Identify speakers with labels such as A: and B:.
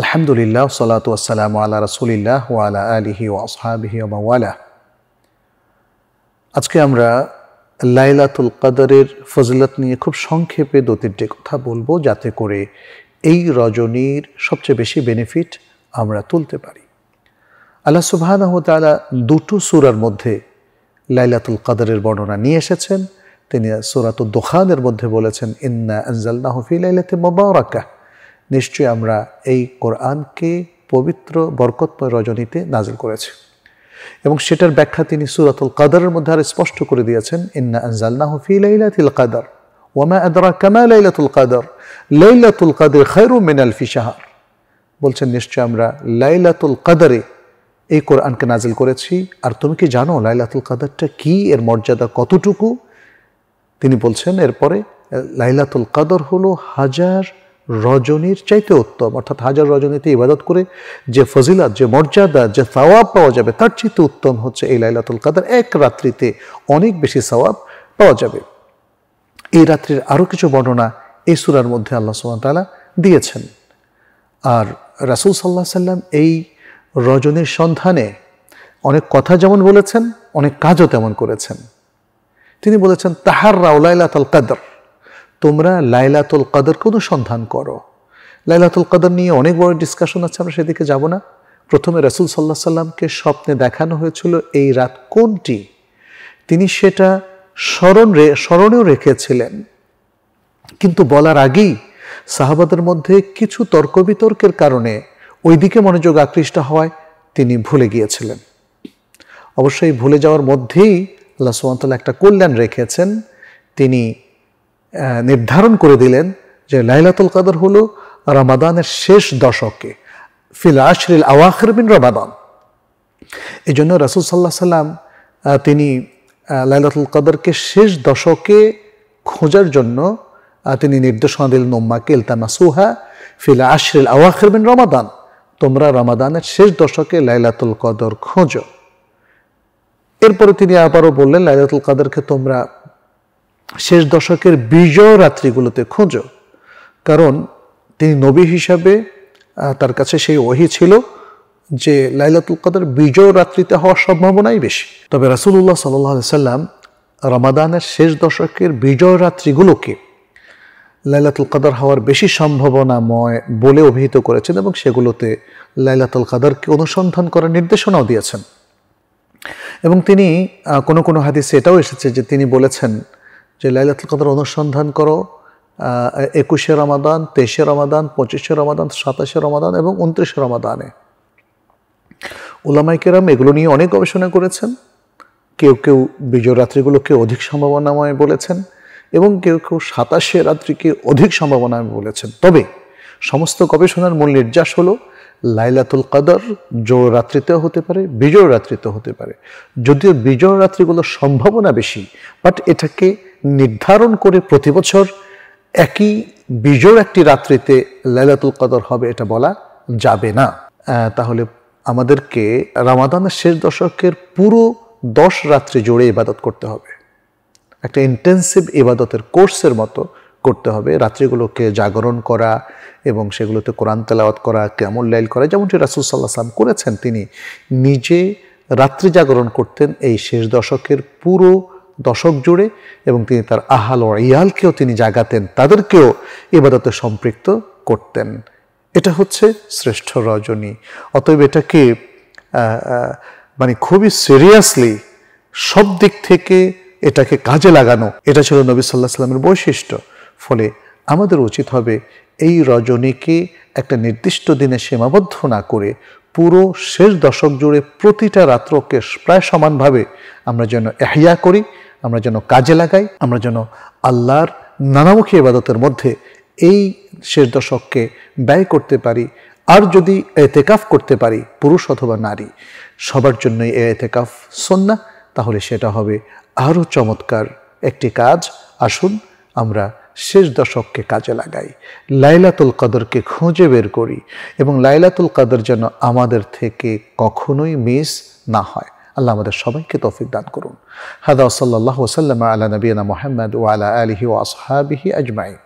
A: আলহামদুলিল্লাহ সালাতু আসসালাম আল্লাহ রসুলিল্লাহ ওয়ালা আলিহি ও আসহাবিহি ওয়ালা আজকে আমরা লাইলাতুল কাদারের ফজিলত নিয়ে খুব সংক্ষেপে দু তিনটে কথা বলবো যাতে করে এই রজনীর সবচেয়ে বেশি বেনিফিট আমরা তুলতে পারি আল্লাহ সুবাহানহ তালা দুটো সুরার মধ্যে লাইলাতুল কাদারের বর্ণনা নিয়ে এসেছেন তিনি সুরাতুল দোখানের মধ্যে বলেছেন ইন্না আনজাল্লাহ ফি লাইলাতে মোবারকাহ নিশ্চয়ই আমরা এই কোরআনকে পবিত্র বরকতময় রজনীতে নাজিল করেছি এবং সেটার ব্যাখ্যা তিনি সুরাতুল কাদারের মধ্যে আর স্পষ্ট করে দিয়েছেন ইন্না আনজালনা ফি লাইলাতিল কাদার ওয়ামা আদরা কামা লাইলাতুল কাদার লাইলাতুল কাদের খায়রু মিন আলফি শাহর বলছেন নিশ্চয় আমরা লাইলাতুল কাদারে এই কোরআনকে নাজিল করেছি আর তুমি কি জানো লাইলাতুল কাদারটা কি এর মর্যাদা কতটুকু তিনি বলছেন এরপরে লাইলাতুল কাদর হলো হাজার রজনীর চাইতে উত্তম অর্থাৎ হাজার রজনীতে ইবাদত করে যে ফজিলাত যে মর্যাদা যে সওয়াব পাওয়া যাবে তার চাইতে উত্তম হচ্ছে এই লাইলাতুল কাদার এক রাত্রিতে অনেক বেশি সওয়াব পাওয়া যাবে এই রাত্রির আরও কিছু বর্ণনা এই সুরার মধ্যে আল্লাহ সুমতালা দিয়েছেন আর রাসুল সাল্লাহ সাল্লাম এই রজনীর সন্ধানে অনেক কথা যেমন বলেছেন অনেক কাজও তেমন করেছেন তিনি বলেছেন তাহার রাউলাইলাতাল কাদার কাদর তোমরা লাইলাতুল কোনো অনুসন্ধান করো লাইলাতুল কাদের নিয়ে অনেক বড় ডিসকাশন আছে আমরা সেদিকে যাব না প্রথমে রাসুল সাল্লাহ সাল্লামকে স্বপ্নে দেখানো হয়েছিল এই রাত কোনটি তিনি সেটা স্মরণ স্মরণেও রেখেছিলেন কিন্তু বলার আগেই সাহাবাদের মধ্যে কিছু তর্ক বিতর্কের কারণে ওইদিকে মনোযোগ আকৃষ্ট হওয়ায় তিনি ভুলে গিয়েছিলেন অবশ্যই ভুলে যাওয়ার মধ্যেই আল্লাহ সুমতলা একটা কল্যাণ রেখেছেন তিনি নির্ধারণ করে দিলেন যে লাইলাতুল কাদর হলো রমাদানের শেষ দশকে ফিল আশরিল আওয়াখর বিন রমাদান এই জন্য রাসুল সাল্লাহ সাল্লাম তিনি লাইলাতুল কাদরকে শেষ দশকে খোঁজার জন্য তিনি নির্দেশনা দিলেন ওম্মাকে ইলতামাসুহা ফিল আশরিল আওয়াখর বিন রমাদান তোমরা রমাদানের শেষ দশকে লাইলাতুল কদর খোঁজো এরপরে তিনি আবারও বললেন লাইলাতুল কাদেরকে তোমরা শেষ দশকের বিজয় রাত্রিগুলোতে খোঁজো কারণ তিনি নবী হিসাবে তার কাছে সেই ওহি ছিল যে লাইলাতুল কাদের বিজয় রাত্রিতে হওয়ার সম্ভাবনাই বেশি তবে রাসুলুল্লাহ সাল্লি সাল্লাম রমাদানের শেষ দশকের বিজয় রাত্রিগুলোকে লাইলাতুল কাদার হওয়ার বেশি সম্ভাবনাময় বলে অভিহিত করেছেন এবং সেগুলোতে লাইলাতুল কাদারকে অনুসন্ধান করার নির্দেশনাও দিয়েছেন এবং তিনি কোনো কোনো হাদিসে এটাও এসেছে যে তিনি বলেছেন যে লাইলাতুল কদর অনুসন্ধান করো একুশে রমাদান তেইশে রমাদান পঁচিশে রমাদান সাতাশে রমাদান এবং উনত্রিশে রমাদানে ওলামাই কেরাম এগুলো নিয়ে অনেক গবেষণা করেছেন কেউ কেউ বিজয় রাত্রিগুলোকে অধিক সম্ভাবনাময় বলেছেন এবং কেউ কেউ সাতাশে রাত্রিকে অধিক সম্ভাবনাময় বলেছেন তবে সমস্ত গবেষণার মূল নির্যাস হলো লাইলাতুল কাদর জোর রাত্রিতেও হতে পারে বিজয় রাত্রিতেও হতে পারে যদিও বিজয় রাত্রিগুলোর সম্ভাবনা বেশি বাট এটাকে নির্ধারণ করে প্রতি বছর একই বিজোড় একটি রাত্রিতে লাইলাতুল কদর হবে এটা বলা যাবে না তাহলে আমাদেরকে রামাদানের শেষ দশকের পুরো দশ রাত্রি জুড়ে ইবাদত করতে হবে একটা ইন্টেন্সিভ ইবাদতের কোর্সের মতো করতে হবে রাত্রিগুলোকে জাগরণ করা এবং সেগুলোতে কোরআন তেলাওয়াত করা কেমন লাইল করা যেমনটি রাসুল সাল্লাহ সাল্লাম করেছেন তিনি নিজে রাত্রি জাগরণ করতেন এই শেষ দশকের পুরো দশক জুড়ে এবং তিনি তার আহাল ও ইয়ালকেও তিনি জাগাতেন তাদেরকেও এবাদতে সম্পৃক্ত করতেন এটা হচ্ছে শ্রেষ্ঠ রজনী অতএব এটাকে মানে খুবই সিরিয়াসলি সব দিক থেকে এটাকে কাজে লাগানো এটা ছিল নবী সাল্লাহ সাল্লামের বৈশিষ্ট্য ফলে আমাদের উচিত হবে এই রজনীকে একটা নির্দিষ্ট দিনে সীমাবদ্ধ না করে পুরো শেষ দশক জুড়ে প্রতিটা রাত্রকে প্রায় সমানভাবে আমরা যেন এহিয়া করি আমরা যেন কাজে লাগাই আমরা যেন আল্লাহর নানামুখী ইবাদতের মধ্যে এই শেষ দশককে ব্যয় করতে পারি আর যদি এতেকাফ করতে পারি পুরুষ অথবা নারী সবার জন্যই এ এতেকাফ সন্না তাহলে সেটা হবে আরও চমৎকার একটি কাজ আসুন আমরা শেষ দশককে কাজে লাগাই লাইলাতুল কাদরকে খুঁজে বের করি এবং লাইলাতুল কাদর যেন আমাদের থেকে কখনোই মিস না হয় আল্লাহ আমাদের সবাইকে তৌফিক দান করুন হাদা সাল্লাহ সাল্লাম আলা নবীনা মোহাম্মদ ও আলা আলহি ও আসহাবিহি আজমাইন